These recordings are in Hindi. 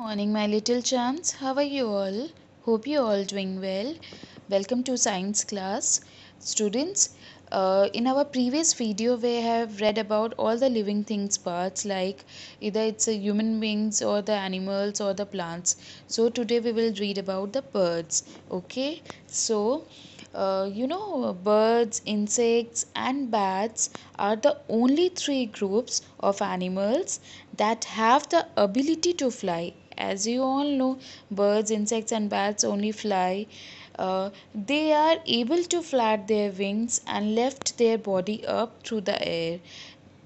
Morning my little chums how are you all hope you all doing well welcome to science class students uh, in our previous video we have read about all the living things parts like either it's a human beings or the animals or the plants so today we will read about the birds okay so uh, you know birds insects and bats are the only three groups of animals that have the ability to fly As you all know, birds, insects, and bats only fly. Uh, they are able to flap their wings and lift their body up through the air.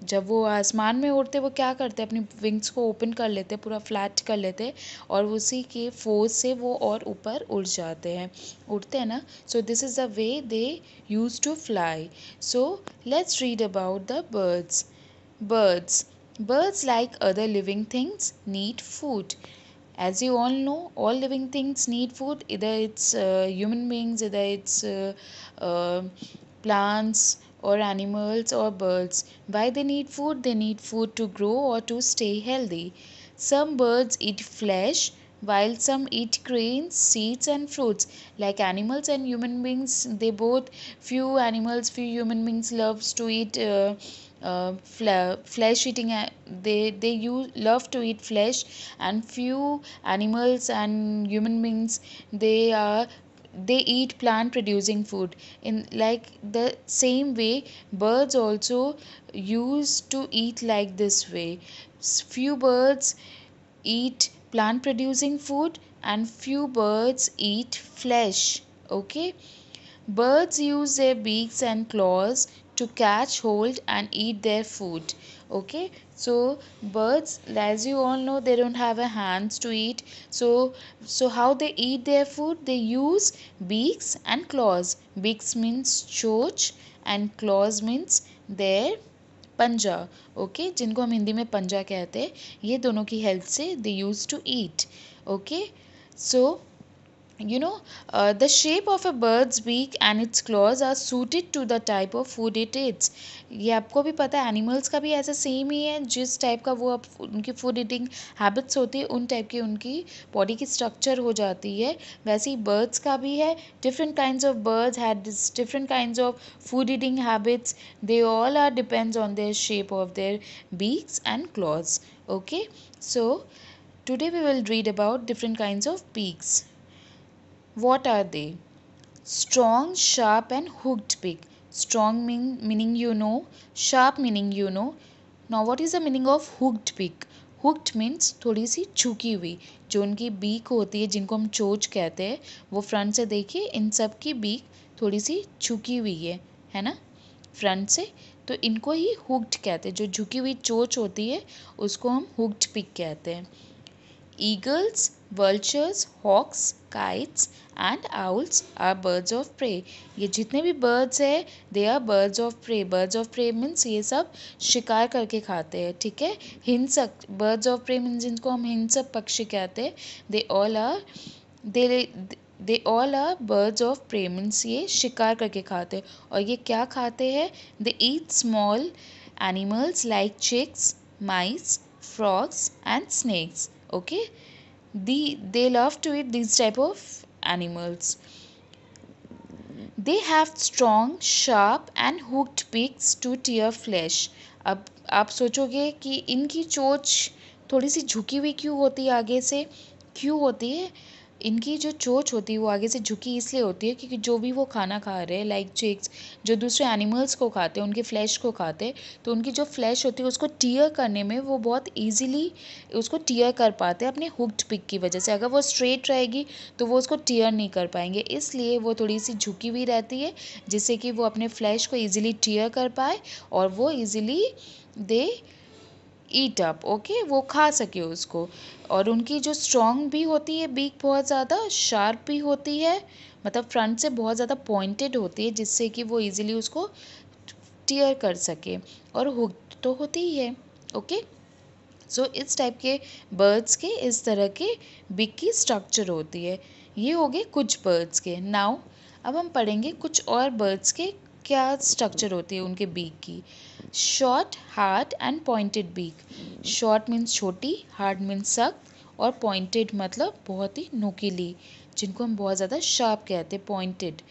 जब वो आसमान में उड़ते वो क्या करते अपनी विंग्स को ओपन कर लेते पूरा फ्लैट कर लेते और उसी के फोर्स से वो और ऊपर उड़ जाते हैं उड़ते हैं ना so this is the way they used to fly so let's read about the birds birds birds like other living things need food as you all know all living things need food either it's uh, human beings either it's uh, uh, plants or animals or birds why they need food they need food to grow or to stay healthy some birds eat flesh while some eat grains seeds and fruits like animals and human beings they both few animals few human beings loves to eat uh, uh, flesh eating uh, they they use, love to eat flesh and few animals and human beings they are they eat plant producing food in like the same way birds also used to eat like this way few birds eat plant producing food and few birds eat flesh okay birds use their beaks and claws to catch hold and eat their food okay so birds as you all know they don't have a hands to eat so so how they eat their food they use beaks and claws beaks means chooch and claws means their पंजा ओके जिनको हम हिंदी में पंजा कहते हैं ये दोनों की हेल्प से they used to eat okay so you know uh, the shape of a bird's beak and its claws are suited to the type of food it eats ये आपको भी पता है एनिमल्स का भी ऐसा सेम ही है जिस टाइप का वो अब उनकी फूड ईटिंग हैबिट्स होती है उन टाइप की उनकी बॉडी की स्ट्रक्चर हो जाती है वैसे ही बर्ड्स का भी है different kind of birds had different kind of food eating habits they all are depends on their shape of their beaks and claws okay so today we will read about different kind of beaks What are they? Strong, sharp, and hooked beak. Strong mean, meaning you know, sharp meaning you know. Now, what is the meaning of hooked beak? Hooked means थोड़ी सी छुकी हुई जो उनकी बीक होती है जिनको हम चोच कहते हैं वो फ्रंट से देखिए इन सब की बीक थोड़ी सी छुकी हुई है है ना फ्रंट से तो इनको ही हुक्ड कहते हैं जो झुकी हुई चोच होती है उसको हम हुक्ड पिक कहते हैं eagles vultures hawks kites and owls are birds of prey ये जितने भी बर्ड्स है they are birds of prey birds of prey means ये सब शिकार करके खाते हैं ठीक है हिंसक बर्ड्स ऑफ प्रे मीन्स जिनको हम हिंसक पक्षी कहते हैं they all are they they all are birds of prey means ये शिकार करके खाते हैं और ये क्या खाते हैं they eat small animals like chicks mice frogs and snakes okay the, they love to eat these type of animals they have strong sharp and hooked beaks to tear flesh अब आप सोचोगे कि इनकी चोच थोड़ी सी झुकी हुई क्यों होती है आगे से क्यों होती है इनकी जो चोच होती है वो आगे से झुकी इसलिए होती है क्योंकि जो भी वो खाना खा रहे हैं लाइक चिक्स जो दूसरे एनिमल्स को खाते हैं उनके फ्लैश को खाते हैं तो उनकी जो फ्लैश होती है उसको टीयर करने में वो बहुत ईजिली उसको टीयर कर पाते हैं अपने हुक्ड पिक की वजह से अगर वो स्ट्रेट रहेगी तो वो उसको टीयर नहीं कर पाएंगे इसलिए वो थोड़ी सी झुकी हुई रहती है जिससे कि वो अपने फ्लैश को ईजिली टीयर कर पाए और वो easily they eat up okay वो खा सके उसको और उनकी जो स्ट्रॉन्ग भी होती है बीक बहुत ज़्यादा शार्प भी होती है मतलब फ्रंट से बहुत ज़्यादा पॉइंटेड होती है जिससे कि वो इजीली उसको टीयर कर सके और हुक तो होती ही है ओके सो so, इस टाइप के बर्ड्स के इस तरह के बिक की स्ट्रक्चर होती है ये हो गए कुछ बर्ड्स के नाउ अब हम पढ़ेंगे कुछ और बर्ड्स के क्या स्ट्रक्चर होती है उनके बीक की short hard and pointed beak short means छोटी हार्ड मीन्स सख्त और पॉइंटेड मतलब बहुत ही नुकीली जिनको हम बहुत ज़्यादा शार्प कहते हैं पॉइंटेड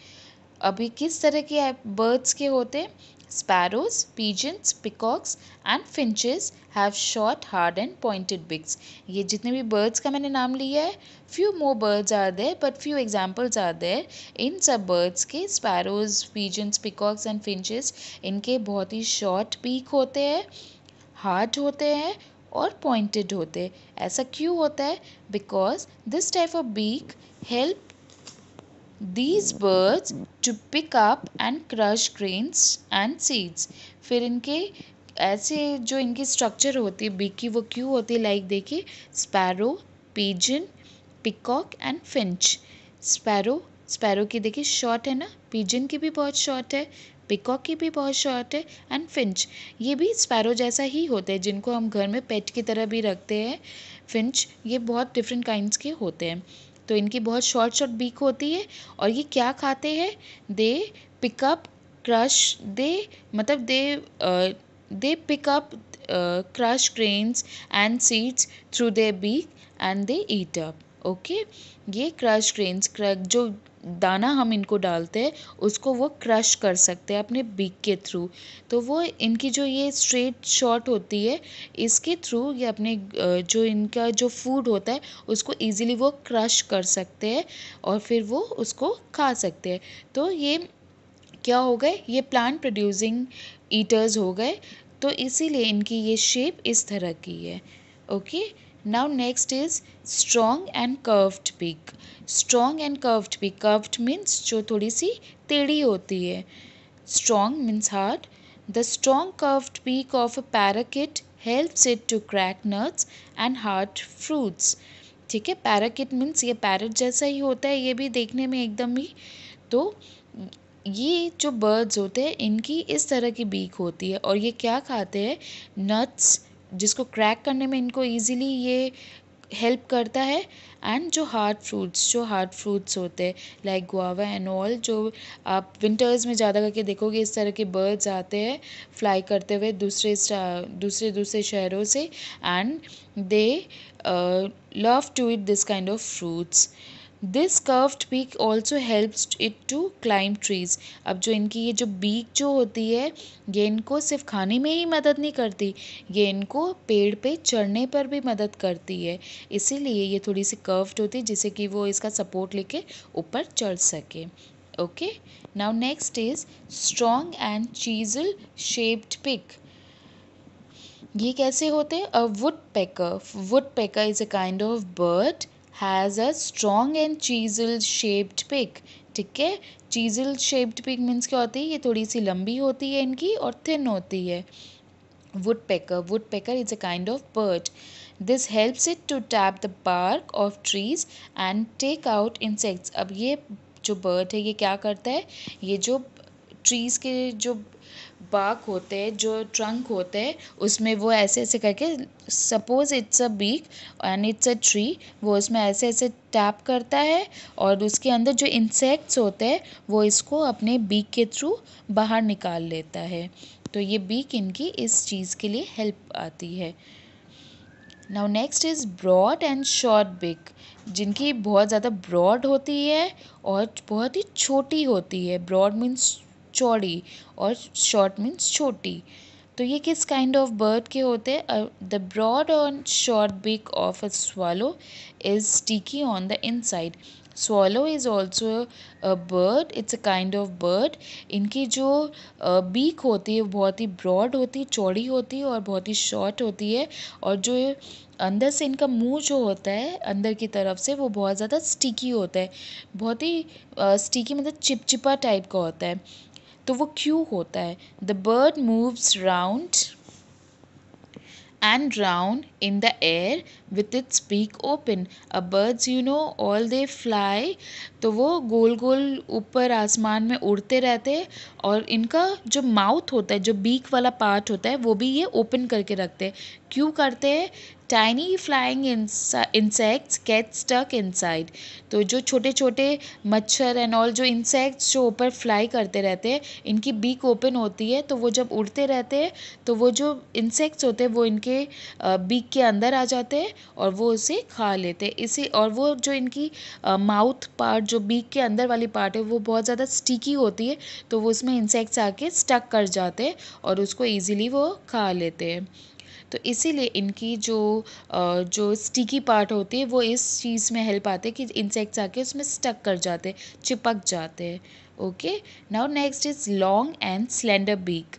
अभी किस तरह के बर्ड्स के होते हैं Sparrows, pigeons, peacocks and finches have short, hard and pointed beaks. ये जितने भी birds का मैंने नाम लिया है few more birds are there but few examples are there. इन सब birds के sparrows, pigeons, peacocks and finches इनके बहुत ही short beak होते हैं hard होते हैं और pointed होते हैं ऐसा क्यों होता है because this type of beak help these birds to pick up and crush grains and seeds फिर इनके ऐसे जो इनकी स्ट्रक्चर होती है बी की वो क्यों होती है लाइक देखिए sparrow pigeon peacock and finch sparrow sparrow की देखिए शॉर्ट है ना पीजन की भी बहुत शॉर्ट है पिकॉक की भी बहुत शॉर्ट है एंड फिंच ये भी स्पैरो जैसा ही होता है जिनको हम घर में पेट की तरह भी रखते हैं फिंच ये बहुत डिफरेंट काइंड्स के होते हैं तो इनकी बहुत शॉर्ट शॉर्ट बीक होती है और ये क्या खाते हैं दे पिकअप क्रश दे मतलब they they pick up crush grains and seeds through the beak and they eat up okay ये क्रश ग्रेन्स जो दाना हम इनको डालते हैं उसको वो क्रश कर सकते हैं अपने बीक के थ्रू तो वो इनकी जो ये स्ट्रेट शॉट होती है इसके थ्रू ये अपने जो इनका जो फूड होता है उसको इजीली वो क्रश कर सकते हैं और फिर वो उसको खा सकते हैं तो ये क्या हो गए ये प्लांट प्रोड्यूसिंग ईटर्स हो गए तो इसीलिए इनकी ये शेप इस तरह की है okay Now next is strong and curved beak. Strong and curved beak curved means जो थोड़ी सी टेढ़ी होती है strong means hard the strong curved beak of a parakeet helps it to crack nuts and hard fruits ठीक है पैराकिट मीन्स ये पैरट जैसा ही होता है ये भी देखने में एकदम ही तो ये जो बर्ड्स होते हैं इनकी इस तरह की बीक होती है और ये क्या खाते हैं नट्स जिसको क्रैक करने में इनको ईज़िली ये हेल्प करता है एंड जो हार्ड फ्रूट्स जो हार्ड फ्रूट्स होते हैं लाइक गुआवा एंड ऑल जो आप विंटर्स में ज़्यादा करके देखोगे इस तरह के बर्ड्स आते हैं फ्लाई करते हुए दूसरे दूसरे दूसरे शहरों से and they love to eat this kind of fruits this curved beak also helps it to climb trees अब जो इनकी ये जो बीक जो होती है ये इनको सिर्फ खाने में ही मदद नहीं करती ये इनको पेड़ पे चढ़ने पर भी मदद करती है इसीलिए ये थोड़ी सी कर्व्ड होती है जिससे कि वो इसका सपोर्ट लेके ऊपर चढ़ सके okay now next is strong and chisel shaped beak ये कैसे होते हैं a woodpecker woodpecker is a kind of bird has a strong and chisel shaped beak ठीक है चीजल शेप्ड पिक मीन्स क्या होती है ये थोड़ी सी लंबी होती है इनकी और थिन होती है woodpecker woodpecker is a kind of bird this helps it to tap the bark of trees and take out insects अब ये जो बर्ड है ये क्या करता है ये जो ट्रीज के जो बाक होते हैं जो ट्रंक होते हैं उसमें वो ऐसे ऐसे करके suppose it's a beak and it's a tree वो उसमें ऐसे ऐसे टैप करता है और उसके अंदर जो इंसेक्ट्स होते हैं वो इसको अपने बीक के थ्रू बाहर निकाल लेता है तो ये बीक इनकी इस चीज़ के लिए हेल्प आती है now next is broad and short beak जिनकी बहुत ज़्यादा ब्रॉड होती है और बहुत ही छोटी होती है ब्रॉड मीन्स चौड़ी और शॉर्ट मीन्स छोटी तो ये किस काइंड ऑफ बर्ड के होते हैं द ब्रॉड और short beak of a swallow is sticky on the inside swallow is also a bird it's a kind of bird इनकी जो बीक uh, होती है बहुत ही ब्रॉड होती है चौड़ी होती है और बहुत ही शॉर्ट होती है और जो अंदर से इनका मुंह जो होता है अंदर की तरफ से वो बहुत ज़्यादा स्टिकी होता है बहुत ही स्टिकी uh, मतलब चिपचिपा टाइप का होता है तो वो क्यों होता है the bird moves round and round in the air with its beak open a birds you know all they fly तो वो गोल गोल ऊपर आसमान में उड़ते रहते हैं और इनका जो माउथ होता है जो बीक वाला पार्ट होता है वो भी ये ओपन करके रखते हैं क्यों करते हैं tiny flying insects get stuck inside तो जो छोटे छोटे मच्छर एंड ऑल जो इंसेक्ट्स जो ऊपर फ्लाई करते रहते हैं इनकी बीक ओपन होती है तो वो जब उड़ते रहते हैं तो वो जो इंसेक्ट्स होते हैं वो इनके बीक के अंदर आ जाते हैं और वो उसे खा लेते हैं इसी और वो जो इनकी माउथ पार्ट जो बीक के अंदर वाली पार्ट है वो बहुत ज़्यादा स्टिकी होती है तो वो उसमें इंसेक्ट्स आके स्टक कर जाते हैं और उसको ईजिली वो खा लेते हैं तो इसीलिए इनकी जो जो स्टिकी पार्ट होती है वो इस चीज़ में हेल्प आते कि इंसेक्ट्स आके उसमें स्टक कर जाते चिपक जाते हैं okay now next is long and slender beak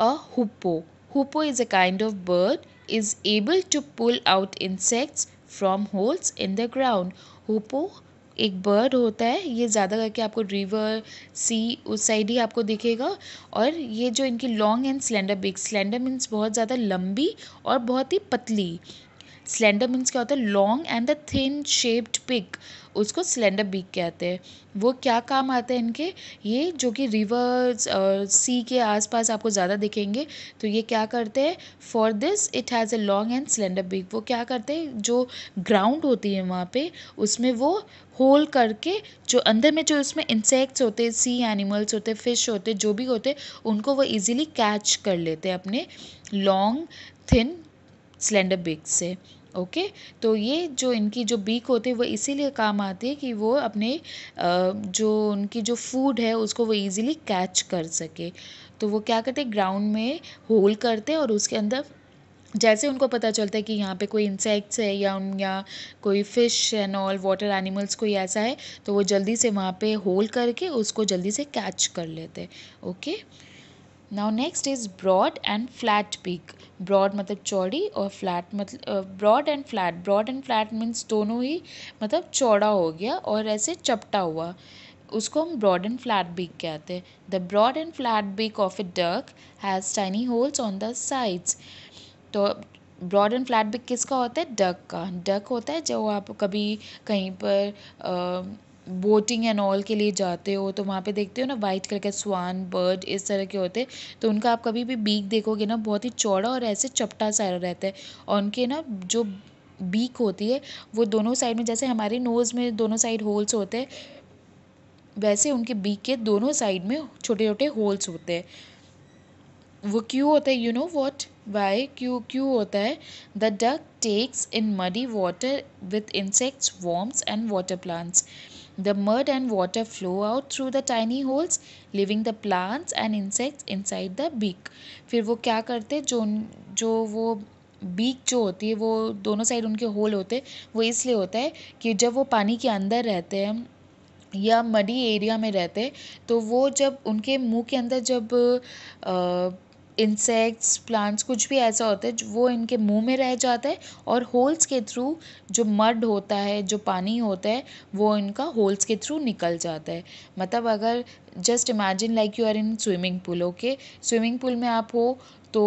a hoopoe hoopoe is a kind of bird is able to pull out insects from holes in the ground hoopoe एक बर्ड होता है ये ज़्यादा करके आपको रिवर सी उस साइड ही आपको दिखेगा और ये जो इनकी long and slender beak slender means बहुत ज़्यादा लंबी और बहुत ही पतली स्लेंडर मीन्स क्या होता है long and the thin shaped beak उसको सिलेंडर बीक कहते हैं वो क्या काम आते हैं इनके ये जो कि रिवर्स और सी के आसपास आपको ज़्यादा दिखेंगे तो ये क्या करते हैं for this it has a long and slender beak वो क्या करते हैं जो ग्राउंड होती है वहाँ पे उसमें वो होल करके जो अंदर में जो उसमें इंसेक्ट्स होते सी एनिमल्स होते फिश होते जो भी होते उनको वो इजीली कैच कर लेते हैं अपने लॉन्ग थिन सिलेंडर बिग से ओके तो ये जो इनकी जो बीक होती है वो इसीलिए काम आती है कि वो अपने जो उनकी जो फूड है उसको वो इजीली कैच कर सके तो वो क्या करते हैं ग्राउंड में होल करते हैं और उसके अंदर जैसे उनको पता चलता है कि यहाँ पे कोई इंसेक्ट्स है या उन या कोई fish and all water animals कोई ऐसा है तो वो जल्दी से वहाँ पे होल करके उसको जल्दी से कैच कर लेते हैं okay now next is broad and flat beak broad मतलब चौड़ी और फ्लैट मतलब broad and flat broad and flat means दोनों ही मतलब चौड़ा हो गया और ऐसे चपटा हुआ उसको हम ब्रॉड एंड फ्लैट बीक कहते हैं the broad and flat beak of a duck has tiny holes on the sides तो ब्रॉड एंड फ्लैट बीक किसका होता है डक का डक होता है जो आप कभी कहीं पर आ, बोटिंग एंड ऑल के लिए जाते हो तो वहाँ पे देखते हो ना वाइट कलर के स्वान बर्ड इस तरह के होते तो उनका आप कभी भी बीक देखोगे ना बहुत ही चौड़ा और ऐसे चपटा सा रहता है और उनके ना जो बीक होती है वो दोनों साइड में जैसे हमारे नोज़ में दोनों साइड होल्स होते हैं वैसे उनके बीक के दोनों साइड में छोटे छोटे होल्स होते हैं वो क्यों होता है यू नो वॉट वाई क्यों क्यों होता है the duck takes in muddy water with insects worms and water plants The mud and water flow out through the tiny holes, leaving the plants and insects inside the beak. फिर वो क्या करते जो जो वो बीक जो होती है वो दोनों साइड उनके होल होते वो इसलिए होता है कि जब वो पानी के अंदर रहते हैं या मडी एरिया में रहते तो वो जब उनके मुंह के अंदर जब आ, इंसेक्ट्स प्लांट्स कुछ भी ऐसा होता है वो इनके मुँह में रह जाता है और होल्स के थ्रू जो मड होता है जो पानी होता है वो इनका होल्स के थ्रू निकल जाता है मतलब अगर just imagine like you are in swimming pool okay swimming pool में आप हो तो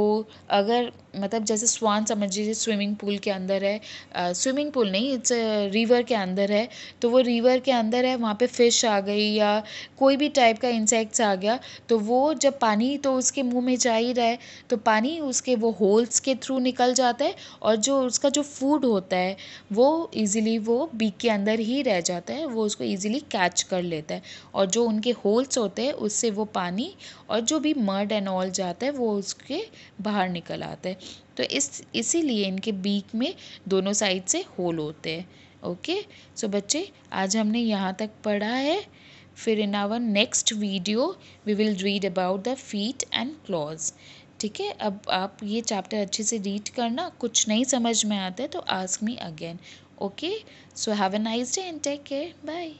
अगर मतलब जैसे स्वान समझ लीजिए स्विमिंग पूल के अंदर है स्विमिंग पूल नहीं इट्स रिवर के अंदर है तो वो रिवर के अंदर है वहाँ पे फिश आ गई या कोई भी टाइप का इंसेक्ट्स आ गया तो वो जब पानी तो उसके मुंह में जा ही रहा है तो पानी उसके वो होल्स के थ्रू निकल जाता है और जो उसका जो फूड होता है वो ईज़िली वो बीक के अंदर ही रह जाता है वो उसको ईज़िली कैच कर लेता है और जो उनके होल्स होते हैं उससे वो पानी और जो भी मर्ड एंड ऑल जाता है वो उसके बाहर निकल आता है तो इस इसीलिए इनके बीक में दोनों साइड से होल होते हैं ओके सो बच्चे आज हमने यहाँ तक पढ़ा है फिर in our next video we will read about the feet and claws ठीक है अब आप ये चैप्टर अच्छे से रीड करना कुछ नहीं समझ में आता है तो ask me again okay so have a nice day and take care bye